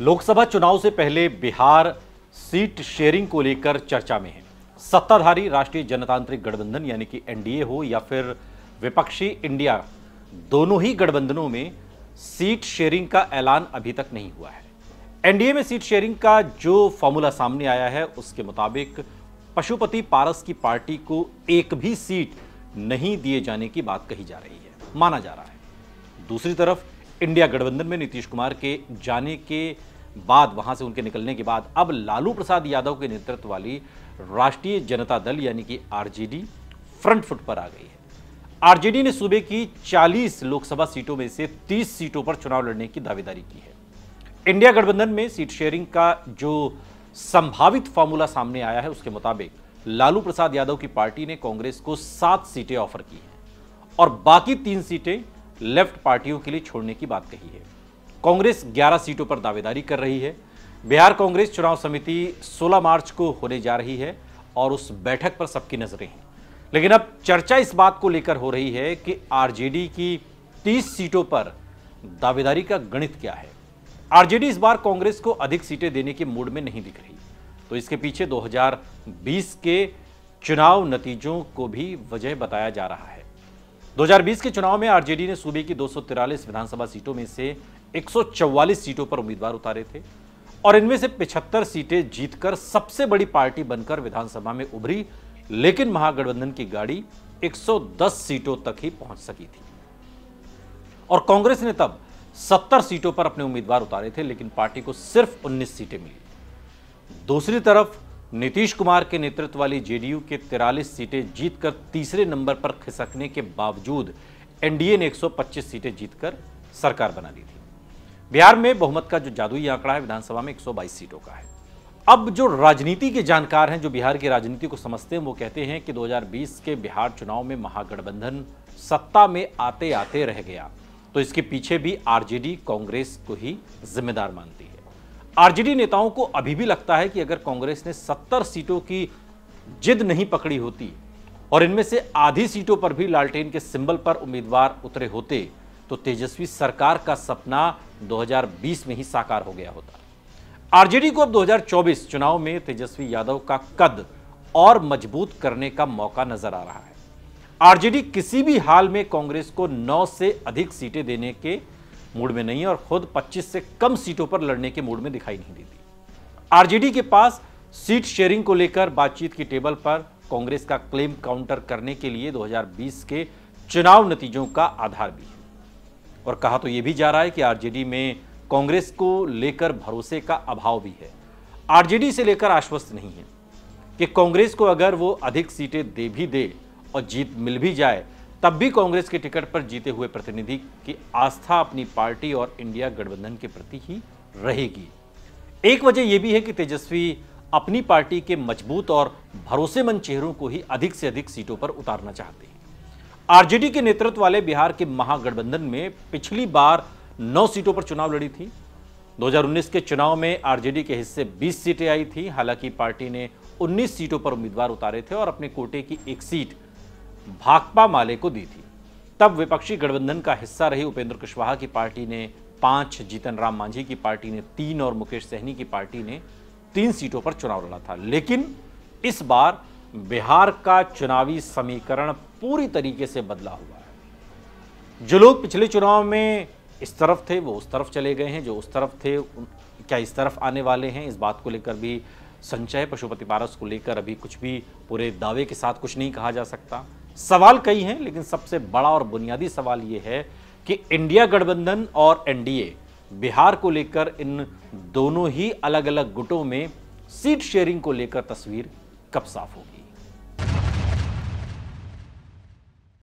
लोकसभा चुनाव से पहले बिहार सीट शेयरिंग को लेकर चर्चा में है सत्ताधारी राष्ट्रीय जनतांत्रिक गठबंधन यानी कि एनडीए हो या फिर विपक्षी इंडिया दोनों ही गठबंधनों में सीट शेयरिंग का ऐलान अभी तक नहीं हुआ है एनडीए में सीट शेयरिंग का जो फॉर्मूला सामने आया है उसके मुताबिक पशुपति पारस की पार्टी को एक भी सीट नहीं दिए जाने की बात कही जा रही है माना जा रहा है दूसरी तरफ इंडिया गठबंधन में नीतीश कुमार के जाने के बाद वहां से उनके निकलने के बाद अब लालू प्रसाद यादव के नेतृत्व वाली राष्ट्रीय जनता दल यानी कि आरजेडी फ्रंट फुट पर आ गई है आरजेडी ने सूबे की 40 लोकसभा सीटों में से 30 सीटों पर चुनाव लड़ने की दावेदारी की है इंडिया गठबंधन में सीट शेयरिंग का जो संभावित फॉर्मूला सामने आया है उसके मुताबिक लालू प्रसाद यादव की पार्टी ने कांग्रेस को सात सीटें ऑफर की हैं और बाकी तीन सीटें लेफ्ट पार्टियों के लिए छोड़ने की बात कही है कांग्रेस 11 सीटों पर दावेदारी कर रही है बिहार कांग्रेस चुनाव समिति 16 मार्च को होने जा रही है और उस बैठक पर सबकी नजरें हैं लेकिन अब चर्चा इस बात को लेकर हो रही है कि आरजेडी की 30 सीटों पर दावेदारी का गणित क्या है आरजेडी इस बार कांग्रेस को अधिक सीटें देने के मूड में नहीं दिख रही तो इसके पीछे 2020 के चुनाव नतीजों को भी वजह बताया जा रहा है 2020 के चुनाव में आरजेडी ने सूबे की दो विधानसभा सीटों में से 144 सीटों पर उम्मीदवार उतारे थे और इनमें से 75 सीटें जीतकर सबसे बड़ी पार्टी बनकर विधानसभा में उभरी लेकिन महागठबंधन की गाड़ी 110 सीटों तक ही पहुंच सकी थी और कांग्रेस ने तब 70 सीटों पर अपने उम्मीदवार उतारे थे लेकिन पार्टी को सिर्फ 19 सीटें मिली दूसरी तरफ नीतीश कुमार के नेतृत्व वाली जेडीयू के 43 सीटें जीतकर तीसरे नंबर पर खिसकने के बावजूद एनडीए ने 125 सीटें जीतकर सरकार बना ली थी बिहार में बहुमत का जो जादुई आंकड़ा है विधानसभा में 122 सीटों का है अब जो राजनीति के जानकार हैं जो बिहार की राजनीति को समझते हैं वो कहते हैं कि दो के बिहार चुनाव में महागठबंधन सत्ता में आते आते रह गया तो इसके पीछे भी आरजेडी कांग्रेस को ही जिम्मेदार मानती है आरजेडी नेताओं को अभी भी लगता है कि अगर कांग्रेस ने 70 सीटों की जिद नहीं पकड़ी होती और इनमें से आधी सीटों पर भी लालटेन के सिंबल पर उम्मीदवार उतरे होते तो तेजस्वी सरकार का सपना 2020 में ही साकार हो गया होता आरजेडी को अब 2024 चुनाव में तेजस्वी यादव का कद और मजबूत करने का मौका नजर आ रहा है आरजेडी किसी भी हाल में कांग्रेस को नौ से अधिक सीटें देने के मूड में नहीं है और खुद 25 से कम सीटों पर लड़ने के मूड में दिखाई नहीं देती आरजेडी के पास सीट शेयरिंग को लेकर बातचीत की टेबल पर कांग्रेस का क्लेम काउंटर करने के लिए 2020 के चुनाव नतीजों का आधार भी है और कहा तो यह भी जा रहा है कि आरजेडी में कांग्रेस को लेकर भरोसे का अभाव भी है आरजेडी से लेकर आश्वस्त नहीं है कि कांग्रेस को अगर वो अधिक सीटें दे भी दे और जीत मिल भी जाए तब भी कांग्रेस के टिकट पर जीते हुए प्रतिनिधि की आस्था अपनी पार्टी और इंडिया गठबंधन के प्रति ही रहेगी एक वजह यह भी है कि तेजस्वी अपनी पार्टी के मजबूत और भरोसेमंद चेहरों को ही अधिक से अधिक सीटों पर उतारना चाहते हैं आरजेडी के नेतृत्व वाले बिहार के महागठबंधन में पिछली बार नौ सीटों पर चुनाव लड़ी थी 2019 के चुनाव में आरजेडी के हिस्से 20 सीटें आई थी हालांकि पार्टी ने 19 सीटों पर उम्मीदवार उतारे थे और अपने कोटे की एक सीट भाकपा माले को दी थी तब विपक्षी गठबंधन का हिस्सा रही उपेंद्र कुशवाहा की पार्टी ने पांच जीतन राम मांझी की पार्टी ने तीन और मुकेश सहनी की पार्टी ने तीन सीटों पर चुनाव लड़ा था लेकिन इस बार बिहार का चुनावी समीकरण पूरी तरीके से बदला हुआ है जो लोग पिछले चुनाव में इस तरफ थे वो उस तरफ चले गए हैं जो उस तरफ थे क्या इस तरफ आने वाले हैं इस बात को लेकर भी संचय पशुपति पारस को लेकर अभी कुछ भी पूरे दावे के साथ कुछ नहीं कहा जा सकता सवाल कई हैं लेकिन सबसे बड़ा और बुनियादी सवाल ये है कि इंडिया गठबंधन और एनडीए बिहार को लेकर इन दोनों ही अलग अलग गुटों में सीट शेयरिंग को लेकर तस्वीर कब साफ होगी